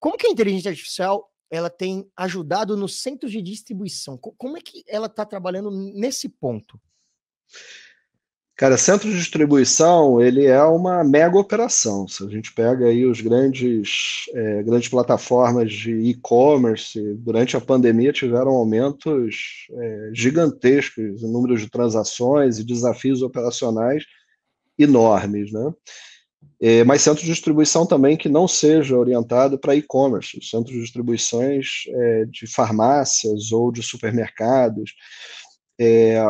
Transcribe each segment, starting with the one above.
Como que a inteligência artificial ela tem ajudado nos centros de distribuição? Como é que ela está trabalhando nesse ponto? Cara, centro de distribuição ele é uma mega operação. Se a gente pega aí os grandes, é, grandes plataformas de e-commerce, durante a pandemia tiveram aumentos é, gigantescos em número de transações e desafios operacionais enormes, né? É, mas centro de distribuição também que não seja orientado para e-commerce, centro de distribuições é, de farmácias ou de supermercados. É,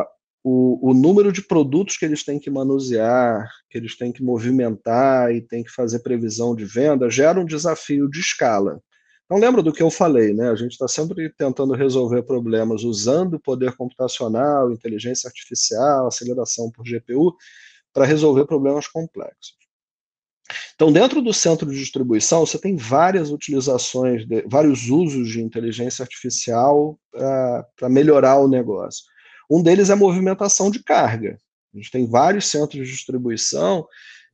o, o, número de produtos que eles têm que manusear, que eles têm que movimentar e têm que fazer previsão de venda, gera um desafio de escala. Então, lembra do que eu falei, né? A gente está sempre tentando resolver problemas usando poder computacional, inteligência artificial, aceleração por GPU, para resolver problemas complexos. Então, dentro do centro de distribuição, você tem várias utilizações, de, vários usos de inteligência artificial ah, para melhorar o negócio. Um deles é a movimentação de carga. A gente tem vários centros de distribuição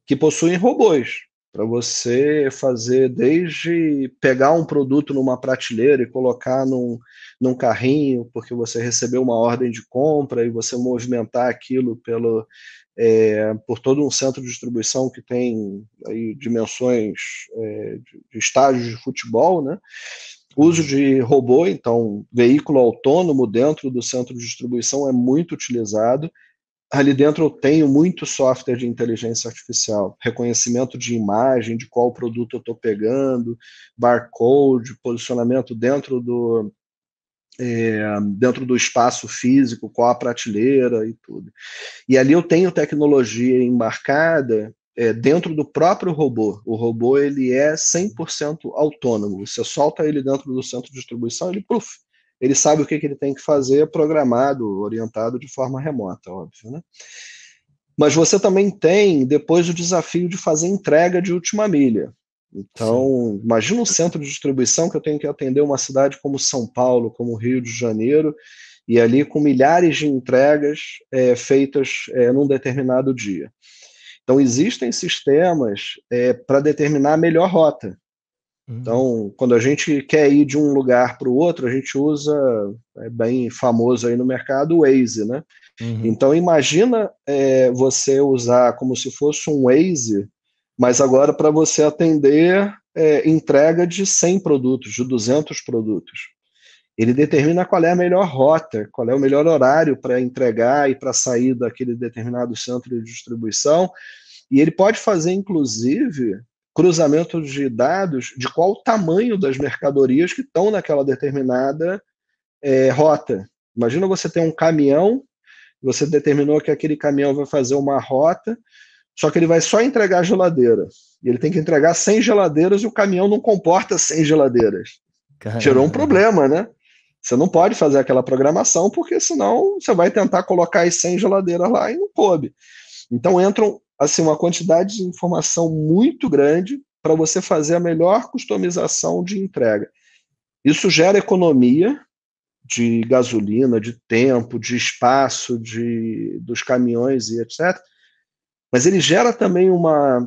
que possuem robôs para você fazer desde pegar um produto numa prateleira e colocar num, num carrinho, porque você recebeu uma ordem de compra e você movimentar aquilo pelo, é, por todo um centro de distribuição que tem aí, dimensões é, de, estádios de futebol, né? Uso de robô, então veículo autônomo dentro do centro de distribuição é muito utilizado ali dentro eu tenho muito software de inteligência artificial, reconhecimento de imagem, de qual produto eu estou pegando, barcode, posicionamento dentro do, é, dentro do espaço físico, qual a prateleira e tudo. E ali eu tenho tecnologia embarcada é, dentro do próprio robô. O robô ele é 100% autônomo. Você solta ele dentro do centro de distribuição, ele puff, ele sabe o que, que ele tem que fazer programado, orientado de forma remota, óbvio, né? Mas você também tem depois o desafio de fazer entrega de última milha. Então, Sim. imagina um centro de distribuição que eu tenho que atender uma cidade como São Paulo, como Rio de Janeiro, e ali com milhares de entregas é, feitas é, num determinado dia. Então, existem sistemas é, para determinar a melhor rota. Uhum. Então, quando a gente quer ir de um lugar para o outro, a gente usa, é bem famoso aí no mercado, o Waze, né? Uhum. Então, imagina é, você usar como se fosse um Waze, mas agora para você atender é, entrega de 100 produtos, de 200 produtos. Ele determina qual é a melhor rota, qual é o melhor horário para entregar e para sair daquele determinado centro de distribuição. E ele pode fazer, inclusive, cruzamento de dados de qual o tamanho das mercadorias que estão naquela determinada é, rota. Imagina você ter um caminhão, você determinou que aquele caminhão vai fazer uma rota, só que ele vai só entregar geladeira. E ele tem que entregar 100 geladeiras e o caminhão não comporta 100 geladeiras. Caramba. Gerou um problema, né? Você não pode fazer aquela programação, porque senão você vai tentar colocar as 100 geladeiras lá e não coube. Então entram assim uma quantidade de informação muito grande para você fazer a melhor customização de entrega. Isso gera economia de gasolina, de tempo, de espaço, de dos caminhões e etc. Mas ele gera também uma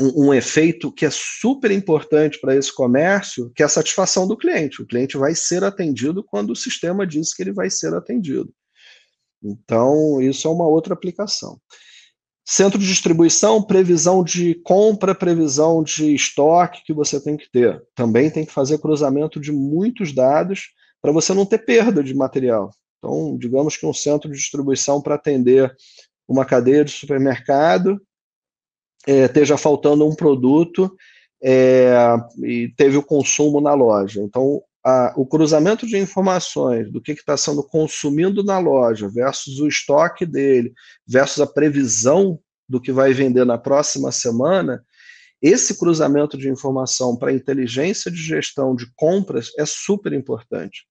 um, um efeito que é super importante para esse comércio, que é a satisfação do cliente. O cliente vai ser atendido quando o sistema diz que ele vai ser atendido. Então, isso é uma outra aplicação. Centro de distribuição, previsão de compra, previsão de estoque que você tem que ter. Também tem que fazer cruzamento de muitos dados para você não ter perda de material. Então, digamos que um centro de distribuição para atender uma cadeia de supermercado é, esteja faltando um produto é, e teve o consumo na loja. Então, a, o cruzamento de informações do que está sendo consumido na loja versus o estoque dele, versus a previsão do que vai vender na próxima semana, esse cruzamento de informação para inteligência de gestão de compras é super importante.